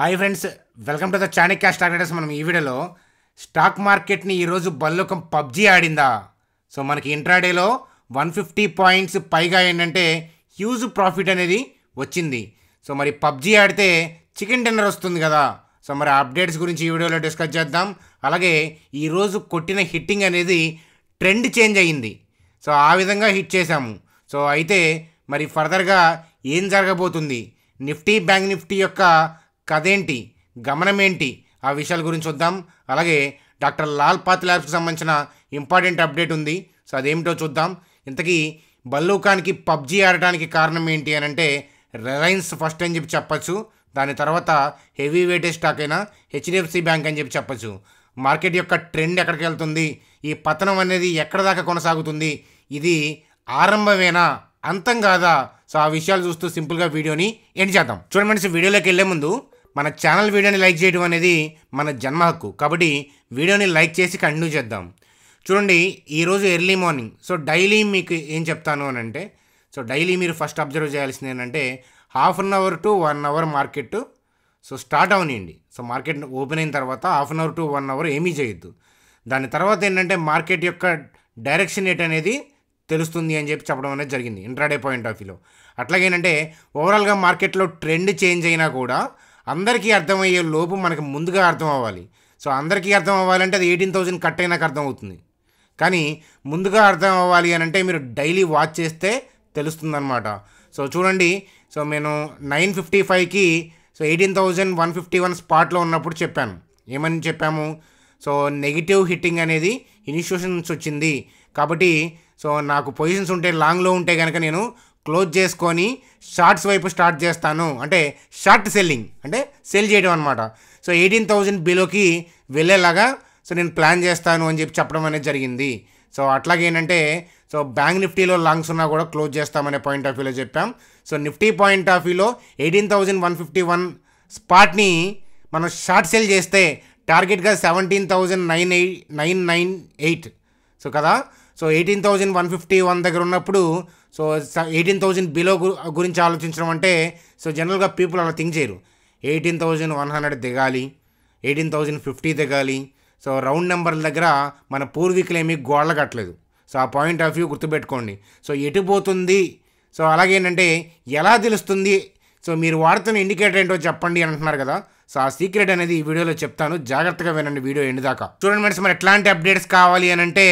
hi friends welcome to the Chanakya stock writers మనం ఈ వీడియోలో స్టాక్ మార్కెట్ని ఈరోజు బల్లుకం పబ్జీ ఆడిందా సో మనకి ఇంట్రాడేలో వన్ ఫిఫ్టీ పాయింట్స్ పైగా ఏంటంటే హ్యూజ్ ప్రాఫిట్ అనేది వచ్చింది సో మరి పబ్జీ ఆడితే చికెన్ డిన్నర్ వస్తుంది కదా సో మరి అప్డేట్స్ గురించి ఈ వీడియోలో డిస్కస్ చేద్దాం అలాగే ఈరోజు కొట్టిన హిట్టింగ్ అనేది ట్రెండ్ చేంజ్ అయ్యింది సో ఆ విధంగా హిట్ చేశాము సో అయితే మరి ఫర్దర్గా ఏం జరగబోతుంది నిఫ్టీ బ్యాంక్ నిఫ్టీ యొక్క కథేంటి గమనమేంటి ఆ విషయాల గురించి చూద్దాం అలాగే డాక్టర్ లాల్ పాత్ ల్యాబ్స్కి సంబంధించిన ఇంపార్టెంట్ అప్డేట్ ఉంది సో అదేమిటో చూద్దాం ఇంతకీ బల్లూకానికి పబ్జీ ఆడటానికి కారణం ఏంటి అని అంటే రిలయన్స్ ఫస్ట్ అని చెప్పి చెప్పచ్చు దాని తర్వాత హెవీ వెయిటేజ్ స్టాక్ అయిన హెచ్డిఎఫ్సి బ్యాంక్ అని చెప్పి చెప్పచ్చు మార్కెట్ యొక్క ట్రెండ్ ఎక్కడికి వెళ్తుంది ఈ పతనం అనేది ఎక్కడ దాకా కొనసాగుతుంది ఇది ఆరంభమేనా అంతం కాదా సో ఆ విషయాలు చూస్తూ సింపుల్గా వీడియోని ఎండ్ చేద్దాం చూడండి వీడియోలోకి వెళ్ళే ముందు మన ఛానల్ వీడియోని లైక్ చేయడం అనేది మన జన్మ హక్కు కాబట్టి వీడియోని లైక్ చేసి కంటిన్యూ చేద్దాం చూడండి ఈరోజు ఎర్లీ మార్నింగ్ సో డైలీ మీకు ఏం చెప్తాను అని అంటే సో డైలీ మీరు ఫస్ట్ అబ్జర్వ్ చేయాల్సింది ఏంటంటే half an hour to one hour market so start అవనియండి సో మార్కెట్ ఓపెన్ అయిన తర్వాత half an hour to one hour ఏమీ చేయొద్దు దాని తర్వాత ఏంటంటే మార్కెట్ యొక్క డైరెక్షన్ ఏట్ అనేది తెలుస్తుంది అని చెప్పి చెప్పడం అనేది జరిగింది ఇంట్రాడే పాయింట్ ఆఫ్ వ్యూలో అట్లాగేనంటే ఓవరాల్గా మార్కెట్లో ట్రెండ్ చేంజ్ అయినా కూడా అందరికీ అర్థమయ్యే లోపు మనకు ముందుగా అర్థం అవ్వాలి సో అందరికీ అర్థం అవ్వాలంటే అది ఎయిటీన్ థౌజండ్ కట్ అయినాక అర్థం అవుతుంది కానీ ముందుగా అర్థం అవ్వాలి అని అంటే మీరు డైలీ వాచ్ చేస్తే తెలుస్తుందన్నమాట సో చూడండి సో నేను నైన్ ఫిఫ్టీ ఫైవ్కి so eighteen thousand one fifty one స్పాట్లో ఉన్నప్పుడు చెప్పాను ఏమని చెప్పాము సో నెగిటివ్ హిట్టింగ్ అనేది ఇనిషియేషన్స్ వచ్చింది కాబట్టి సో నాకు పొజిషన్స్ ఉంటే లాంగ్లో ఉంటే కనుక నేను క్లోజ్ చేసుకొని షార్ట్స్ వైపు స్టార్ట్ చేస్తాను అంటే షార్ట్ సెల్లింగ్ అంటే సెల్ చేయడం అనమాట సో ఎయిటీన్ థౌజండ్ బిలోకి వెళ్ళేలాగా సో నేను ప్లాన్ చేస్తాను అని చెప్పి చెప్పడం అనేది జరిగింది సో అట్లాగే ఏంటంటే సో బ్యాంక్ నిఫ్టీలో లాంగ్స్ ఉన్నా కూడా క్లోజ్ చేస్తామనే పాయింట్ ఆఫ్ వ్యూలో చెప్పాం సో నిఫ్టీ పాయింట్ ఆఫ్ వ్యూలో eighteen thousand one fifty one స్పాట్ని మనం షార్ట్ సెల్ చేస్తే టార్గెట్గా seventeen thousand nine eight nine nine eight so కదా so eighteen thousand one fifty one దగ్గర ఉన్నప్పుడు సో ఎయిటీన్ థౌజండ్ బిలో గురించి ఆలోచించడం అంటే సో జనరల్గా పీపుల్ అలా థింక్ చేయరు ఎయిటీన్ థౌజండ్ వన్ హండ్రెడ్ దిగాలి ఎయిటీన్ థౌజండ్ ఫిఫ్టీ దిగాలి సో రౌండ్ నెంబర్ల దగ్గర మన పూర్వీకులు ఏమీ గోడలు కట్టలేదు సో ఆ పాయింట్ ఆఫ్ వ్యూ గుర్తుపెట్టుకోండి సో ఎటు పోతుంది సో అలాగేంటంటే ఎలా తెలుస్తుంది సో మీరు వాడుతున్న ఇండికేటర్ ఏంటో చెప్పండి అని అంటున్నారు కదా సో ఆ సీక్రెట్ అనేది ఈ వీడియోలో చెప్తాను జాగ్రత్తగా వినండి వీడియో ఎండుదాకా చూడండి ఫ్రెండ్స్ మరి ఎట్లాంటి అప్డేట్స్ కావాలి అని అంటే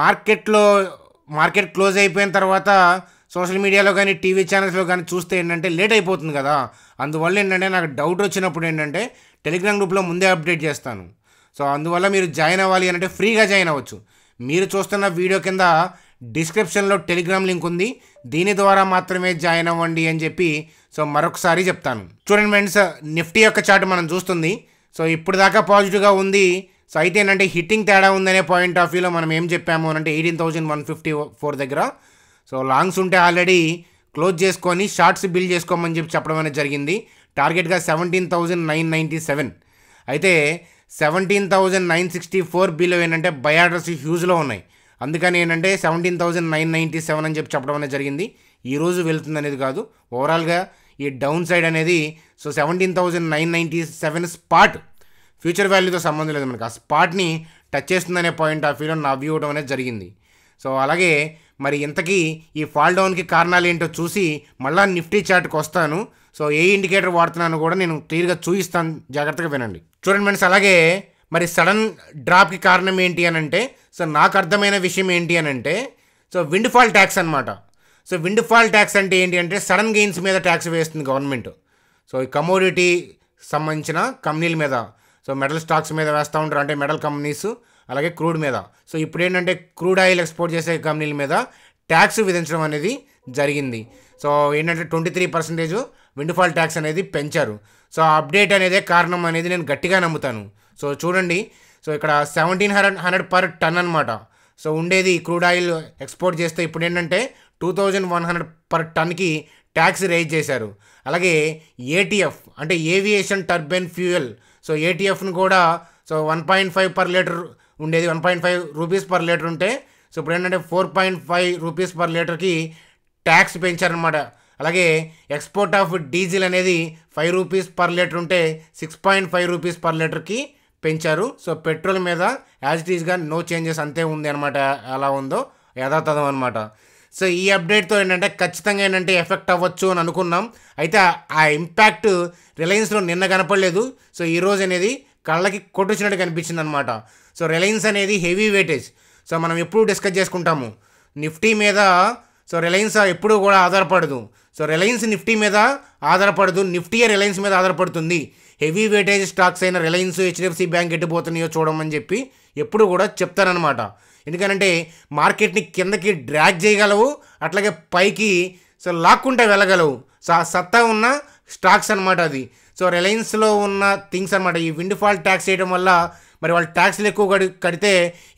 మార్కెట్లో మార్కెట్ క్లోజ్ అయిపోయిన తర్వాత సోషల్ మీడియాలో కానీ టీవీ ఛానల్స్లో కానీ చూస్తే ఏంటంటే లేట్ అయిపోతుంది కదా అందువల్ల ఏంటంటే నాకు డౌట్ వచ్చినప్పుడు ఏంటంటే టెలిగ్రామ్ గ్రూప్లో ముందే అప్డేట్ చేస్తాను సో అందువల్ల మీరు జాయిన్ అవ్వాలి అంటే ఫ్రీగా జాయిన్ అవ్వచ్చు మీరు చూస్తున్న వీడియో కింద డిస్క్రిప్షన్లో టెలిగ్రామ్ లింక్ ఉంది దీని ద్వారా మాత్రమే జాయిన్ అవ్వండి అని చెప్పి సో మరొకసారి చెప్తాను చూడండి ఫ్రెండ్స్ నిఫ్టీ యొక్క చార్ట్ మనం చూస్తుంది సో ఇప్పుడు దాకా పాజిటివ్గా ఉంది సో అయితే ఏంటంటే హిట్టింగ్ తేడా ఉందనే పాయింట్ ఆఫ్ వ్యూలో మనం ఏం చెప్పాము అంటే eighteen thousand one fifty four దగ్గర సో లాంగ్స్ ఉంటే ఆల్రెడీ క్లోజ్ చేసుకొని షార్ట్స్ బిల్డ్ చేసుకోమని చెప్పి చెప్పడం అనేది జరిగింది టార్గెట్గా seventeen thousand nine ninety seven అయితే seventeen thousand nine sixty four below ఏంటంటే బయాడర్స్ హ్యూజ్లో ఉన్నాయి అందుకని ఏంటంటే seventeen thousand nine ninety seven అని చెప్పి చెప్పడం అనేది జరిగింది ఈరోజు వెళ్తుంది అనేది కాదు ఓవరాల్గా ఈ డౌన్ సైడ్ అనేది so seventeen thousand nine ninety seven spot future వాల్యూతో సంబంధం లేదు మనకి ఆ స్పాట్ని టచ్ చేస్తుందనే పాయింట్ ఆఫ్ వ్యూలో నా వ్యూ అనేది జరిగింది సో అలాగే మరి ఇంతకీ ఈ ఫాల్ డౌన్కి కారణాలు ఏంటో చూసి మళ్ళీ నిఫ్టీ చార్ట్కి వస్తాను సో ఏ ఇండికేటర్ వాడుతున్నాను కూడా నేను క్లియర్గా చూపిస్తాను జాగ్రత్తగా వినండి చూడండి ఫ్రెండ్స్ అలాగే మరి సడన్ డ్రాప్కి కారణం ఏంటి అని అంటే సో నాకు అర్థమైన విషయం ఏంటి అని అంటే సో విండ్ ఫాల్ ట్యాక్స్ అనమాట సో విండ్ ఫాల్ ట్యాక్స్ అంటే ఏంటి అంటే సడన్ గెయిన్స్ మీద ట్యాక్స్ వేస్తుంది గవర్నమెంట్ సో ఈ కమోడిటీ సంబంధించిన కంపెనీల మీద సో మెటల్ స్టాక్స్ మీద వేస్తూ ఉంటారు అంటే మెటల్ కంపెనీస్ అలాగే క్రూడ్ మీద సో ఇప్పుడు ఏంటంటే క్రూడ్ ఆయిల్ ఎక్స్పోర్ట్ చేసే కంపెనీల మీద ట్యాక్స్ విధించడం అనేది జరిగింది సో ఏంటంటే twenty three percentage windfall tax అనేది పెంచారు సో అప్డేట్ అనేదే కారణం అనేది నేను గట్టిగా నమ్ముతాను సో చూడండి సో ఇక్కడ seventeen hundred hundred per ton అనమాట సో ఉండేది క్రూడ్ ఆయిల్ ఎక్స్పోర్ట్ చేస్తే ఇప్పుడు ఏంటంటే two thousand one hundred per టన్కి ట్యాక్స్ రేజ్ చేశారు అలాగే ఏటీఎఫ్ అంటే ఏవియేషన్ టర్బైన్ ఫ్యూయల్ సో ఏటీఎఫ్ను కూడా so one point five per litre ఉండేది one point five rupees per litre ఉంటే సో ఇప్పుడు ఏంటంటే four point five rupees per లీటర్కి ట్యాక్స్ పెంచారనమాట అలాగే ఎక్స్పోర్ట్ ఆఫ్ డీజిల్ అనేది ఫైవ్ రూపీస్ పర్ లీటర్ ఉంటే six point five rupees per లీటర్కి పెంచారు సో పెట్రోల్ మీద యాజ్ ఇట్ ఈజ్గా నో చేంజెస్ అంతే ఉంది అనమాట ఎలా ఉందో యథాతథం అనమాట సో ఈ అప్డేట్తో ఏంటంటే ఖచ్చితంగా ఏంటంటే ఎఫెక్ట్ అవ్వచ్చు అని అనుకున్నాం అయితే ఆ ఇంపాక్ట్ రిలయన్స్లో నిన్న కనపడలేదు సో ఈరోజు అనేది కళ్ళకి కొట్టుచినట్టు కనిపించింది అనమాట సో రిలయన్స్ అనేది హెవీ వెయిటేజ్ సో మనం ఎప్పుడు డిస్కస్ చేసుకుంటాము నిఫ్టీ మీద సో రిలయన్స్ ఎప్పుడు కూడా ఆధారపడదు సో రిలయన్స్ నిఫ్టీ మీద ఆధారపడదు నిఫ్టీ రిలయన్స్ మీద ఆధారపడుతుంది హెవీ వెయిటేజ్ స్టాక్స్ అయిన రిలయన్స్ హెచ్డిఎఫ్సి బ్యాంక్ ఎట్టుపోతున్నాయో చూడమని చెప్పి ఎప్పుడు కూడా చెప్తారనమాట ఎందుకనంటే మార్కెట్ని కిందకి డ్రాగ్ చేయగలవు అట్లాగే పైకి సో లాక్కుంటే వెళ్ళగలవు సో సత్తా ఉన్న స్టాక్స్ అనమాట అది సో రిలయన్స్లో ఉన్న థింగ్స్ అనమాట ఈ విండ్ ఫాల్ ట్యాక్స్ చేయడం వల్ల మరి వాళ్ళు ట్యాక్స్లు ఎక్కువ కడితే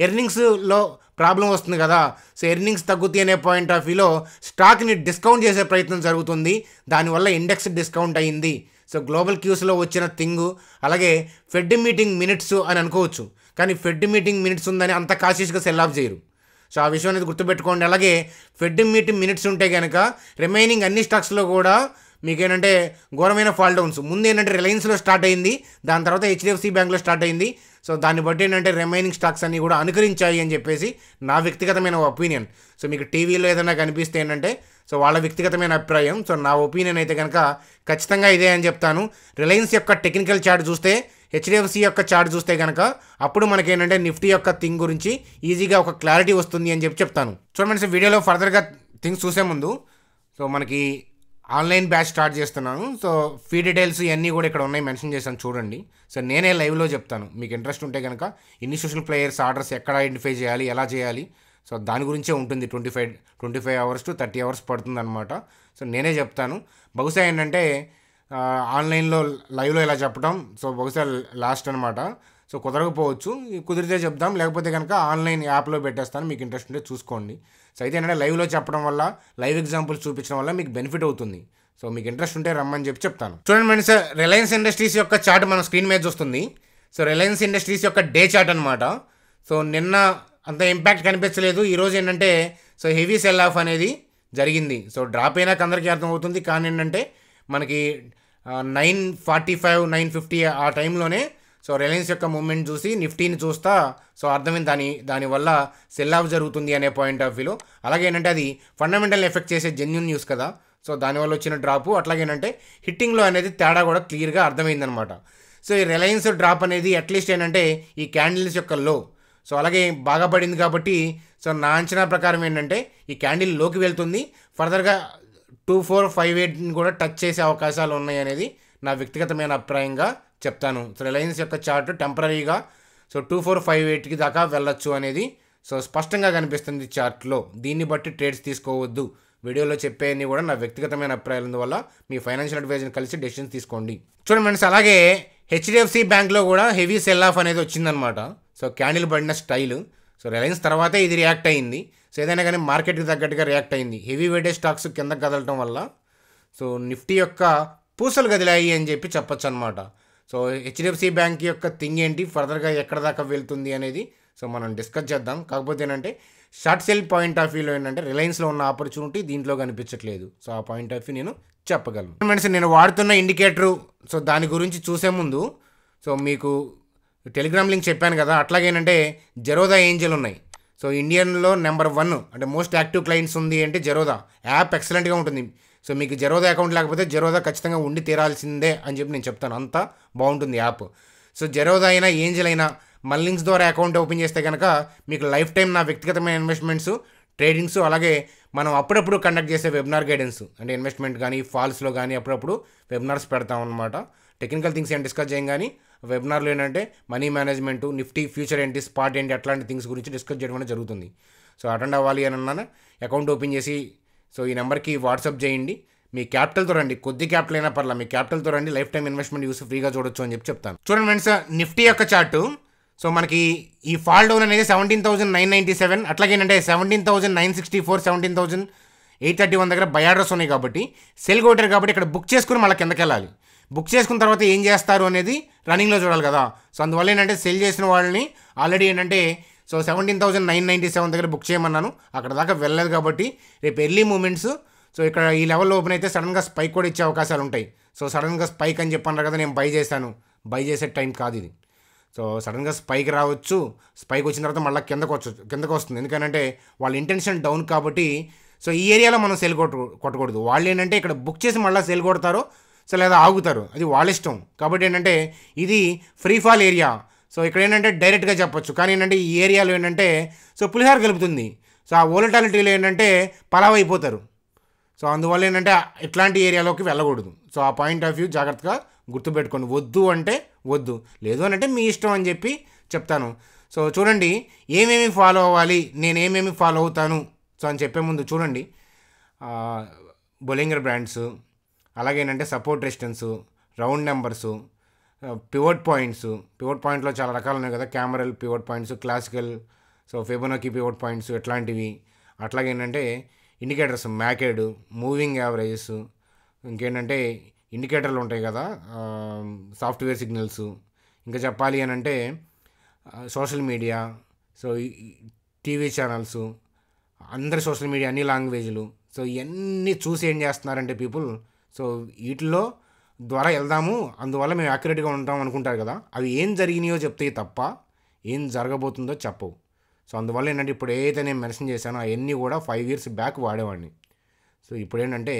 ఎర్నింగ్స్లో ప్రాబ్లం వస్తుంది కదా సో ఎర్నింగ్స్ తగ్గుతాయి అనే పాయింట్ ఆఫ్ వ్యూలో స్టాక్ని డిస్కౌంట్ చేసే ప్రయత్నం జరుగుతుంది దానివల్ల ఇండెక్స్ డిస్కౌంట్ అయ్యింది సో గ్లోబల్ క్యూస్లో వచ్చిన థింగు అలాగే ఫెడ్ మీటింగ్ మినిట్స్ అని అనుకోవచ్చు కానీ ఫెడ్ మీటింగ్ మినిట్స్ ఉందని అంత కాషియస్గా సెల్ ఆఫ్ చేయరు సో ఆ విషయం అనేది గుర్తుపెట్టుకోండి అలాగే ఫెడ్ మీటింగ్ మినిట్స్ ఉంటే కనుక రిమైనింగ్ అన్ని స్టాక్స్లో కూడా మీకు ఏంటంటే ఘోరమైన ఫాల్ డౌన్స్ ముందు ఏంటంటే రిలయన్స్లో స్టార్ట్ అయింది దాని తర్వాత హెచ్డిఎఫ్సి బ్యాంక్లో స్టార్ట్ అయింది సో దాన్ని బట్టి ఏంటంటే రిమైనింగ్ స్టాక్స్ అన్నీ కూడా అనుకరించాయి అని చెప్పేసి నా వ్యక్తిగతమైన ఒపీనియన్ సో మీకు టీవీలో ఏదైనా కనిపిస్తే ఏంటంటే సో వాళ్ళ వ్యక్తిగతమైన అభిప్రాయం సో నా ఒపీనియన్ అయితే కనుక ఖచ్చితంగా ఇదే అని చెప్తాను రిలయన్స్ యొక్క టెక్నికల్ చార్ట్ చూస్తే హెచ్డిఎఫ్సి యొక్క చార్ట్ చూస్తే కనుక అప్పుడు మనకేంటంటే నిఫ్టీ యొక్క థింగ్ గురించి ఈజీగా ఒక క్లారిటీ వస్తుంది అని చెప్పి చెప్తాను చూడండి వీడియోలో ఫర్దర్గా థింగ్స్ చూసే ముందు సో మనకి ఆన్లైన్ బ్యాచ్ స్టార్ట్ చేస్తున్నాను సో ఫీ డీటెయిల్స్ ఇవన్నీ కూడా ఇక్కడ ఉన్నాయి మెన్షన్ చేశాను చూడండి సో నేనే లైవ్లో చెప్తాను మీకు ఇంట్రెస్ట్ ఉంటే కనుక ఇన్స్టిట్యూషనల్ ప్లేయర్స్ ఆర్డర్స్ ఎక్కడ ఐడెంటిఫై చేయాలి ఎలా చేయాలి సో దాని గురించే ఉంటుంది twenty five twenty five hours to thirty hours పడుతుంది అనమాట సో నేనే చెప్తాను బహుశా ఏంటంటే ఆన్లైన్లో లైవ్లో ఇలా చెప్పడం సో బహుశా లాస్ట్ అనమాట సో కుదరకపోవచ్చు కుదిరితే చెప్దాం లేకపోతే కనుక ఆన్లైన్ యాప్లో పెట్టేస్తాను మీకు ఇంట్రెస్ట్ ఉంటే చూసుకోండి సో అయితే ఏంటంటే లైవ్లో చెప్పడం వల్ల లైవ్ ఎగ్జాంపుల్స్ చూపించడం వల్ల మీకు బెనిఫిట్ అవుతుంది సో మీకు ఇంట్రెస్ట్ ఉంటే రమ్మని చెప్పి చెప్తాను చూడండి సార్ రిలయన్స్ ఇండస్ట్రీస్ యొక్క చార్ట్ మన స్క్రీన్ మీద చూస్తుంది సో రిలయన్స్ ఇండస్ట్రీస్ యొక్క డే చార్ట్ అనమాట సో నిన్న అంత ఇంపాక్ట్ కనిపించలేదు ఈరోజు ఏంటంటే సో హెవీ సెల్ ఆఫ్ అనేది జరిగింది సో డ్రాప్ అయినాక అందరికీ అర్థమవుతుంది కానీ ఏంటంటే మనకి nine forty five nine fifty ఆ టైంలోనే సో రిలయన్స్ యొక్క మూమెంట్ చూసి నిఫ్టీని చూస్తా సో అర్థమైంది దాని దానివల్ల సెల్ ఆఫ్ జరుగుతుంది అనే పాయింట్ ఆఫ్ వ్యూలో అలాగే ఏంటంటే అది ఫండమెంటల్ ఎఫెక్ట్ చేసే జెన్యున్ న్యూస్ కదా సో దానివల్ల వచ్చిన డ్రాపు అట్లాగేనంటే హిట్టింగ్లో అనేది తేడా కూడా క్లియర్గా అర్థమైందనమాట సో ఈ రిలయన్స్ డ్రాప్ అనేది అట్లీస్ట్ ఏంటంటే ఈ క్యాండిల్స్ యొక్క లో సో అలాగే బాగా పడింది కాబట్టి సో నా అంచనా ప్రకారం ఏంటంటే ఈ క్యాండిల్ లోకి వెళ్తుంది ఫర్దర్గా టూ ఫోర్ ఫైవ్ ఎయిట్ని కూడా టచ్ చేసే అవకాశాలు ఉన్నాయి అనేది నా వ్యక్తిగతమైన అభిప్రాయంగా చెప్తాను సో రిలయన్స్ యొక్క చార్ట్ టెంపరీగా సో టూ ఫోర్ ఫైవ్ ఎయిట్కి దాకా వెళ్ళొచ్చు అనేది సో స్పష్టంగా కనిపిస్తుంది చార్ట్లో దీన్ని బట్టి ట్రేడ్స్ తీసుకోవద్దు వీడియోలో చెప్పేవన్నీ కూడా నా వ్యక్తిగతమైన అభిప్రాయాల వల్ల మీ ఫైనాన్షియల్ అడ్వైజర్ని కలిసి డెసిషన్స్ తీసుకోండి చూడండి ఫ్రెండ్స్ అలాగే హెచ్డిఎఫ్సి బ్యాంక్లో కూడా హెవీ సెల్ ఆఫ్ అనేది వచ్చిందనమాట సో క్యాండిల్ పడిన స్టైల్ సో రిలయన్స్ తర్వాతే ఇది రియాక్ట్ అయింది సో ఏదైనా కానీ మార్కెట్కి తగ్గట్టుగా రియాక్ట్ అయింది హెవీ వెయిటేజ్ స్టాక్స్ కింద కదలటం వల్ల సో నిఫ్టీ యొక్క పూసలు కదిలాయి అని చెప్పి చెప్పొచ్చు అనమాట సో హెచ్డిఎఫ్సి బ్యాంక్ యొక్క థింగ్ ఏంటి ఫర్దర్గా ఎక్కడ దాకా వెళ్తుంది అనేది సో మనం డిస్కస్ చేద్దాం కాకపోతే ఏంటంటే షార్ట్ సెల్ పాయింట్ ఆఫ్ వ్యూలో ఏంటంటే రిలయన్స్లో ఉన్న ఆపర్చునిటీ దీంట్లో కనిపించట్లేదు సో ఆ పాయింట్ ఆఫ్ వ్యూ నేను చెప్పగలను ఫ్రెండ్స్ నేను వాడుతున్న ఇండికేటర్ సో దాని గురించి చూసే ముందు సో మీకు టెలిగ్రామ్ లింక్ చెప్పాను కదా అట్లాగేనంటే జరోదా ఏంజల్ ఉన్నాయి సో ఇండియన్లో నెంబర్ వన్ అంటే మోస్ట్ యాక్టివ్ క్లయింట్స్ ఉంది అంటే జెరోదా యాప్ ఎక్సలెంట్గా ఉంటుంది సో మీకు జెరోదా అకౌంట్ లేకపోతే జెరోదా ఖచ్చితంగా ఉండి తీరాల్సిందే అని చెప్పి నేను చెప్తాను అంత బాగుంటుంది యాప్ సో జెరోదా అయినా ఏంజిల్ అయినా మల్లింగ్స్ ద్వారా అకౌంట్ ఓపెన్ చేస్తే కనుక మీకు లైఫ్ టైం నా వ్యక్తిగతమైన ఇన్వెస్ట్మెంట్స్ ట్రేడింగ్స్ అలాగే మనం అప్పుడప్పుడు కండక్ట్ చేసే వెబినార్ గైడెన్స్ అంటే ఇన్వెస్ట్మెంట్ కానీ ఫాల్స్లో కానీ అప్పుడప్పుడు వెబినార్స్ పెడతాం అనమాట టెక్నికల్ థింగ్స్ ఏం డిస్కస్ చేయం కానీ వెబినార్లో ఏంటంటే మనీ మేనేజ్మెంట్ నిఫ్టీ ఫ్యూచర్ ఏంటి స్పాట్ ఏంటి అట్లాంటి థింగ్స్ గురించి డిస్కస్ చేయడం అనేది జరుగుతుంది సో అటెండ్ అవ్వాలి అని అన్నాను అకౌంట్ ఓపెన్ చేసి సో ఈ నెంబర్కి వాట్సాప్ చేయండి మీ క్యాపిటల్తో రండి కొద్ది క్యాపిటల్ అయినా పర్లేదు మీ క్యాపిటల్తో రండి లైఫ్ టైం ఇన్వెస్ట్మెంట్ యూస్ ఫ్రీగా చూడొచ్చు అని చెప్పి చెప్తాను చూడండి ఫ్రెండ్స్ నిఫ్టీ యొక్క చార్టు సో మనకి ఈ ఫాల్ డౌన్ అనేది seventeen thousand nine ninety seven ఏంటంటే seventeen thousand nine sixty four seventeen thousand eight thirty one దగ్గర బయాడ్రస్ ఉన్నాయి కాబట్టి సెల్ కొట్టారు కాబట్టి ఇక్కడ బుక్ చేసుకుని మళ్ళీ కిందకి వెళ్ళాలి బుక్ చేసుకున్న తర్వాత ఏం చేస్తారు అనేది రన్నింగ్లో చూడాలి కదా సో అందువల్ల ఏంటంటే సెల్ చేసిన వాళ్ళని ఆల్రెడీ ఏంటంటే so seventeen thousand nine ninety seven దగ్గర బుక్ చేయమన్నాను అక్కడ దాకా వెళ్ళలేదు కాబట్టి రేపు ఎర్లీ మూమెంట్స్ సో ఇక్కడ ఈ లెవెల్ ఓపెన్ అయితే సడన్గా స్పైక్ కూడా ఇచ్చే అవకాశాలు ఉంటాయి సో సడన్గా స్పైక్ అని చెప్పన్నారు కదా నేను బై చేశాను బై చేసే టైం కాదు ఇది సో సడన్గా స్పైక్ రావచ్చు స్పైక్ వచ్చిన తర్వాత మళ్ళీ కిందకు వచ్చు కిందకు వస్తుంది ఎందుకంటే వాళ్ళ ఇంటెన్షన్ డౌన్ కాబట్టి సో ఈ ఏరియాలో మనం సెల్ కొట్టు కొట్టకూడదు వాళ్ళు ఏంటంటే ఇక్కడ బుక్ చేసి మళ్ళీ సెల్ కొడతారు సో లేదా ఆగుతారు అది వాళ్ళ ఇష్టం కాబట్టి ఏంటంటే ఇది ఫ్రీ ఫాల్ ఏరియా సో ఇక్కడ ఏంటంటే డైరెక్ట్గా చెప్పొచ్చు కానీ ఏంటంటే ఈ ఏరియాలో ఏంటంటే సో పులిహార కలుపుతుంది సో ఆ ఓలటాలిటీలో ఏంటంటే పలావ్ అయిపోతారు సో అందువల్ల ఏంటంటే ఇట్లాంటి ఏరియాలోకి వెళ్ళకూడదు సో ఆ పాయింట్ ఆఫ్ వ్యూ జాగ్రత్తగా గుర్తుపెట్టుకోండి వద్దు అంటే వద్దు లేదు అని అంటే మీ ఇష్టం అని చెప్పి చెప్తాను సో చూడండి ఏమేమి ఫాలో అవ్వాలి నేను ఏమేమి ఫాలో అవుతాను సో అని చెప్పే ముందు చూడండి బొలింగర్ బ్రాండ్స్ అలాగేనంటే support distance round numbers pivot points pivot పాయింట్లో చాలా రకాలు ఉన్నాయి కదా camarilla pivot points classical so Fibonacci pivot points ఇట్లాంటివి అట్లాగేంటంటే ఇండికేటర్స్ మ్యాకేడ్ మూవింగ్ యావరేజెస్ ఇంకేంటంటే ఇండికేటర్లు ఉంటాయి కదా సాఫ్ట్వేర్ సిగ్నల్స్ ఇంకా చెప్పాలి అని అంటే social media so TV channels అందరి సోషల్ మీడియా అన్ని లాంగ్వేజ్లు సో ఇవన్నీ చూసి ఏం చేస్తున్నారంటే పీపుల్ సో వీటిలో ద్వారా వెళ్దాము అందువల్ల మేము యాక్యురేట్గా ఉంటాం అనుకుంటారు కదా అవి ఏం జరిగినాయో చెప్తాయి తప్ప ఏం జరగబోతుందో చెప్పవు సో అందువల్ల ఏంటంటే ఇప్పుడు ఏదైతే నేను మెన్షన్ చేశానో అవన్నీ కూడా ఫైవ్ ఇయర్స్ బ్యాక్ వాడేవాడిని సో ఇప్పుడు ఏంటంటే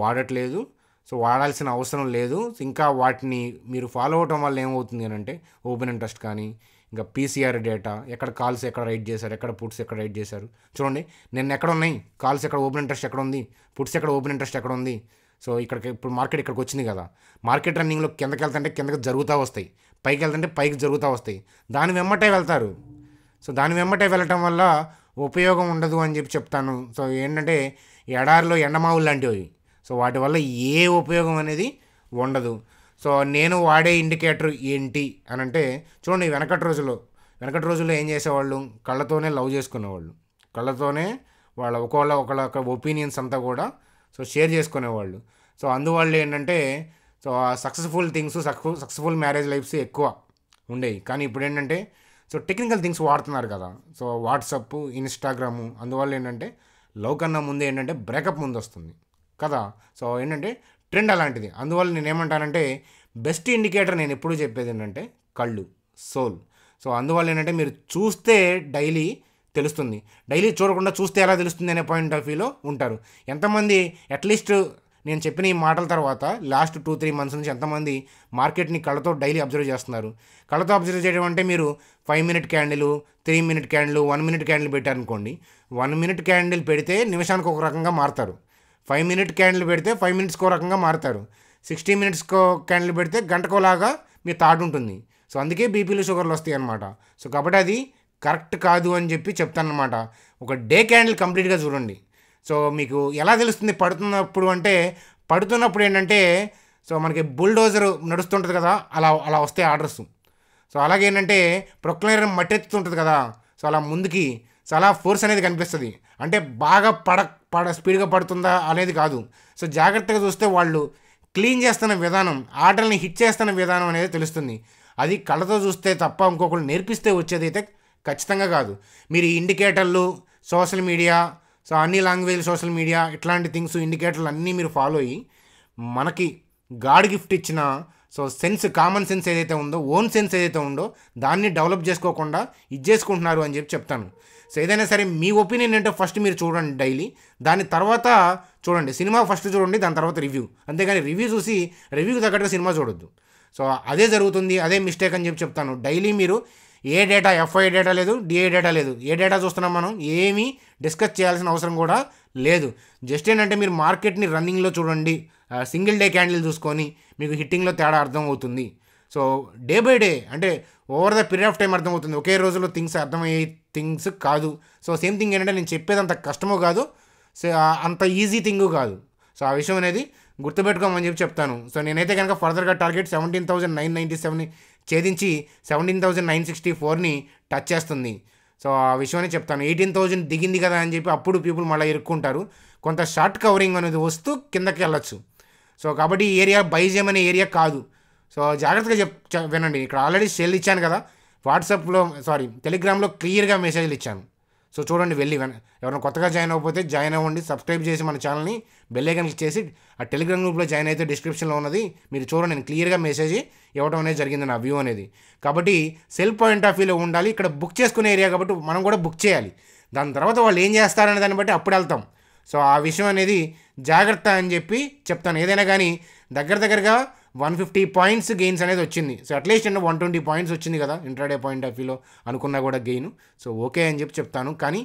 వాడట్లేదు సో వాడాల్సిన అవసరం లేదు ఇంకా వాటిని మీరు ఫాలో అవటం వల్ల ఏమవుతుంది అని అంటే ఓపెన్ ఇంట్రెస్ట్ కానీ ఇంకా పీసీఆర్ డేటా ఎక్కడ కాల్స్ ఎక్కడ రైట్ చేశారు ఎక్కడ పుట్స్ ఎక్కడ రైట్ చేశారు చూడండి నేను ఎక్కడ ఉన్నాయి కాల్స్ ఎక్కడ ఓపెన్ ఇంట్రెస్ట్ ఎక్కడ ఉంది పుట్స్ ఎక్కడ ఓపెన్ ఇంట్రెస్ట్ ఎక్కడ ఉంది సో ఇక్కడికి ఇప్పుడు మార్కెట్ ఇక్కడికి వచ్చింది కదా మార్కెట్ రన్నింగ్లో కిందకి వెళ్తుంటే కిందకి జరుగుతూ వస్తాయి పైకి వెళ్తుంటే పైకి జరుగుతూ వస్తాయి దాని వెంబటే వెళ్తారు సో దాని వెంబటే వెళ్ళటం వల్ల ఉపయోగం ఉండదు అని చెప్పి చెప్తాను సో ఏంటంటే ఎడారిలో ఎండమావులు లాంటివి సో వాటి వల్ల ఏ ఉపయోగం అనేది ఉండదు సో నేను వాడే ఇండికేటర్ ఏంటి అని అంటే చూడండి వెనకటి రోజుల్లో వెనకటి రోజుల్లో ఏం చేసేవాళ్ళు కళ్ళతోనే లవ్ చేసుకునేవాళ్ళు కళ్ళతోనే వాళ్ళ ఒకళ్ళ ఒకళ్ళ ఒపీనియన్స్ అంతా కూడా సో షేర్ చేసుకునేవాళ్ళు సో అందువల్ల ఏంటంటే so successful things successful marriage lifes ఎక్కువ ఉండేవి కానీ ఇప్పుడు ఏంటంటే సో టెక్నికల్ థింగ్స్ వాడుతున్నారు కదా సో వాట్సప్ ఇన్స్టాగ్రాము అందువల్ల ఏంటంటే లవ్ కన్నా ముందు ఏంటంటే బ్రేకప్ ముందు వస్తుంది కదా సో ఏంటంటే ట్రెండ్ అలాంటిది అందువల్ల నేను ఏమంటానంటే బెస్ట్ ఇండికేటర్ నేను ఎప్పుడూ చెప్పేది ఏంటంటే కళ్ళు సోల్ సో అందువల్ల ఏంటంటే మీరు చూస్తే డైలీ తెలుస్తుంది డైలీ చూడకుండా చూస్తే ఎలా తెలుస్తుంది అనే పాయింట్ ఆఫ్ వ్యూలో ఉంటారు ఎంతమంది అట్లీస్ట్ నేను చెప్పిన ఈ మాటల తర్వాత లాస్ట్ టూ త్రీ మంత్స్ నుంచి ఎంతమంది మార్కెట్ని కళ్ళతో డైలీ అబ్జర్వ్ చేస్తున్నారు కళ్ళతో అబ్జర్వ్ చేయడం అంటే మీరు five minute candle three minute candle one minute candle పెట్టారనుకోండి వన్ మినిట్ క్యాండిల్ పెడితే నిమిషానికి ఒక రకంగా మారుతారు ఫైవ్ మినిట్ క్యాండిల్ పెడితే ఫైవ్ మినిట్స్కి ఒక రకంగా మారుతారు సిక్స్టీ మినిట్స్కో క్యాండిల్ పెడితే గంటకోలాగా మీ థాట్ ఉంటుంది సో అందుకే బీపీలు షుగర్లు వస్తాయి అనమాట సో కాబట్టి అది కరెక్ట్ కాదు అని చెప్పి చెప్తాను అనమాట ఒక డే క్యాండిల్ కంప్లీట్గా చూడండి సో మీకు ఎలా తెలుస్తుంది పడుతున్నప్పుడు అంటే పడుతున్నప్పుడు ఏంటంటే సో మనకి బుల్డోజర్ నడుస్తుంటుంది కదా అలా అలా వస్తే ఆర్డర్స్ సో అలాగే ఏంటంటే ప్రొక్లైనర్ మట్టెత్తుతుంటుంది కదా సో అలా ముందుకి సో అలా ఫోర్స్ అనేది కనిపిస్తుంది అంటే బాగా పడ పడ స్పీడ్గా పడుతుందా అనేది కాదు సో జాగ్రత్తగా చూస్తే వాళ్ళు క్లీన్ చేస్తున్న విధానం ఆర్డర్ని హిట్ చేస్తున్న విధానం అనేది తెలుస్తుంది అది కళ్ళతో చూస్తే తప్ప ఇంకొకరు నేర్పిస్తే వచ్చేది అయితే ఖచ్చితంగా కాదు మీరు ఇండికేటర్లు సోషల్ మీడియా సో అన్ని లాంగ్వేజ్ సోషల్ మీడియా ఇట్లాంటి థింగ్స్ ఇండికేటర్లు అన్నీ మీరు ఫాలో అయ్యి మనకి గాడ్ గిఫ్ట్ ఇచ్చిన సో సెన్స్ కామన్ సెన్స్ ఏదైతే ఉందో ఓన్ సెన్స్ ఏదైతే ఉందో దాన్ని డెవలప్ చేసుకోకుండా ఇది చేసుకుంటున్నారు అని చెప్పి చెప్తాను సో ఏదైనా సరే మీ ఒపీనియన్ ఏంటో ఫస్ట్ మీరు చూడండి డైలీ దాని తర్వాత చూడండి సినిమా ఫస్ట్ చూడండి దాని తర్వాత రివ్యూ అంతేగాని రివ్యూ చూసి రివ్యూకి తగ్గట్టుగా సినిమా చూడొద్దు సో అదే జరుగుతుంది అదే మిస్టేక్ అని చెప్పి చెప్తాను డైలీ మీరు ఏ డేటా ఎఫ్ఐ డేటా లేదు డిఐ డేటా లేదు ఏ డేటా చూస్తున్నాం మనం ఏమీ డిస్కస్ చేయాల్సిన అవసరం కూడా లేదు జస్ట్ ఏంటంటే మీరు మార్కెట్ని రన్నింగ్లో చూడండి సింగిల్ డే క్యాండిల్ చూసుకొని మీకు హిట్టింగ్లో తేడా అర్థం అవుతుంది సో డే బై డే అంటే over the period of time అర్థమవుతుంది ఒకే రోజులో థింగ్స్ అర్థమయ్యే థింగ్స్ కాదు సో సేమ్ థింగ్ ఏంటంటే నేను చెప్పేది అంత కష్టమో కాదు సో అంత ఈజీ థింగ్ కాదు సో ఆ విషయం అనేది గుర్తుపెట్టుకోమని చెప్పి చెప్తాను సో నేనైతే కనుక ఫర్దర్గా target seventeen thousand nine ninety seven ఛేదించి సెవెంటీన్ థౌజండ్ నైన్ సిక్స్టీ ఫోర్ని టచ్ చేస్తుంది సో ఆ విషయమే చెప్తాను ఎయిటీన్ థౌజండ్ దిగింది కదా అని చెప్పి అప్పుడు పీపుల్ మళ్ళీ ఇరుక్కుంటారు కొంత షార్ట్ కవరింగ్ అనేది వస్తూ కిందకి వెళ్ళొచ్చు సో కాబట్టి ఈ ఏరియా బైజేమ్ అనే ఏరియా కాదు సో జాగ్రత్తగా చెప్ వినండి ఇక్కడ ఆల్రెడీ సెల్ ఇచ్చాను కదా వాట్సాప్లో సారీ టెలిగ్రామ్లో క్లియర్గా మెసేజ్లు ఇచ్చాను సో చూడండి వెళ్ళి ఎవరైనా కొత్తగా జాయిన్ అవ్వకపోతే జాయిన్ అవ్వండి సబ్స్క్రైబ్ చేసి మన ఛానల్ని బెల్లే క్లిక్ చేసి ఆ టెలిగ్రామ్ గ్రూప్లో జాయిన్ అయితే డిస్క్రిప్షన్లో ఉన్నది మీరు చూడండి నేను క్లియర్గా మెసేజ్ ఇవ్వడం అనేది జరిగింది నా వ్యూ అనేది కాబట్టి సెల్ పాయింట్ ఆఫ్ వ్యూలో ఉండాలి ఇక్కడ బుక్ చేసుకునే ఏరియా కాబట్టి మనం కూడా బుక్ చేయాలి దాని తర్వాత వాళ్ళు ఏం చేస్తారనే దాన్ని బట్టి అప్పుడు వెళ్తాం సో ఆ విషయం అనేది జాగ్రత్త అని చెప్పి చెప్తాను ఏదైనా కానీ దగ్గర దగ్గరగా వన్ ఫిఫ్టీ పాయింట్స్ గెయిన్స్ అనేది వచ్చింది సో అట్లీస్ట్ అంటే వన్ ట్వంటీ పాయింట్స్ వచ్చింది కదా ఇంట్రాడే పాయింట్ ఆఫ్ వ్యూలో అనుకున్నా కూడా గెయిన్ సో ఓకే అని చెప్పి చెప్తాను కానీ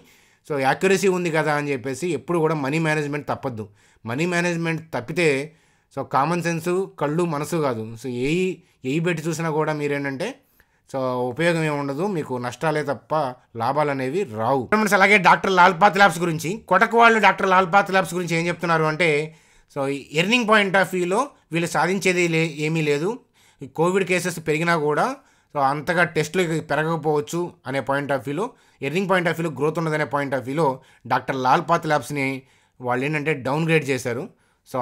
సో యాక్యురసీ ఉంది కదా అని చెప్పేసి ఎప్పుడు కూడా మనీ మేనేజ్మెంట్ తప్పద్దు మనీ మేనేజ్మెంట్ తప్పితే సో కామన్ సెన్స్ కళ్ళు మనసు కాదు సో ఏ ఏ పెట్టి చూసినా కూడా మీరేంటంటే సో ఉపయోగం ఏమి ఉండదు మీకు నష్టాలే తప్ప లాభాలు అనేవి రావు అలాగే డాక్టర్ లాల్పాత్ ల్యాబ్స్ గురించి కొటక వాళ్ళు డాక్టర్ లాల్పాత్ ల్యాబ్స్ గురించి ఏం చెప్తున్నారు అంటే సో ఈ ఎర్నింగ్ పాయింట్ ఆఫ్ వ్యూలో వీళ్ళు సాధించేది లే ఏమీ లేదు కోవిడ్ కేసెస్ పెరిగినా కూడా సో అంతగా టెస్టులు పెరగకపోవచ్చు అనే పాయింట్ ఆఫ్ వ్యూలో ఎర్నింగ్ పాయింట్ ఆఫ్ వ్యూలో గ్రోత్ ఉన్నదనే పాయింట్ ఆఫ్ వ్యూలో డాక్టర్ లాల్ పాత్ ల్యాబ్స్ని వాళ్ళు ఏంటంటే డౌన్గ్రేడ్ చేశారు సో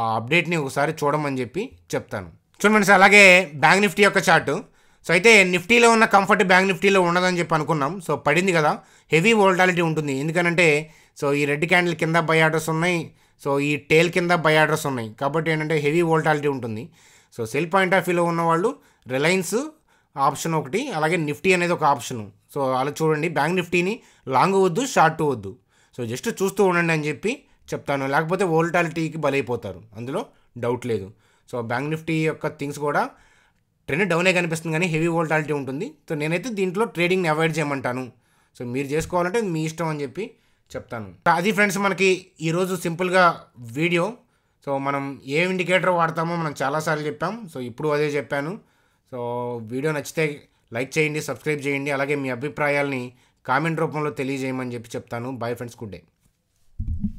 ఆ అప్డేట్ని ఒకసారి చూడమని చెప్పి చెప్తాను చూడండి సార్ అలాగే బ్యాంక్ నిఫ్టీ యొక్క చార్టు సో అయితే నిఫ్టీలో ఉన్న కంఫర్ట్ బ్యాంక్ నిఫ్టీలో ఉండదని చెప్పి అనుకున్నాం సో పడింది కదా హెవీ వోల్టాలిటీ ఉంటుంది ఎందుకనంటే సో ఈ రెడ్ క్యాండిల్ కింద బై ఆర్డర్స్ ఉన్నాయి సో ఈ టేల్ కింద బై ఆర్డర్స్ ఉన్నాయి కాబట్టి ఏంటంటే హెవీ వోల్టాలిటీ ఉంటుంది సో సెల్ పాయింట్ ఆఫ్ వ్యూలో ఉన్నవాళ్ళు రిలయన్స్ ఆప్షన్ ఒకటి అలాగే నిఫ్టీ అనేది ఒక ఆప్షన్ సో అలా చూడండి బ్యాంక్ నిఫ్టీని లాంగ్ వద్దు షార్ట్ వద్దు సో జస్ట్ చూస్తూ ఉండండి అని చెప్పి చెప్తాను లేకపోతే వోల్టాలిటీకి బలైపోతారు అందులో డౌట్ లేదు సో బ్యాంక్ నిఫ్టీ యొక్క థింగ్స్ కూడా ట్రెండ్ డౌనే కనిపిస్తుంది కానీ హెవీ వోల్టాలిటీ ఉంటుంది సో నేనైతే దీంట్లో ట్రేడింగ్ని అవాయిడ్ చేయమంటాను సో మీరు చేసుకోవాలంటే మీ ఇష్టం అని చెప్పి చెప్తాను అది ఫ్రెండ్స్ మనకి ఈరోజు సింపుల్గా వీడియో సో మనం ఏ ఇండికేటర్ వాడతామో మనం చాలాసార్లు చెప్పాం సో ఇప్పుడు అదే చెప్పాను సో వీడియో నచ్చితే లైక్ చేయండి సబ్స్క్రైబ్ చేయండి అలాగే మీ అభిప్రాయాల్ని కామెంట్ రూపంలో తెలియజేయమని చెప్పి చెప్తాను బాయ్ ఫ్రెండ్స్ గుడ్ డే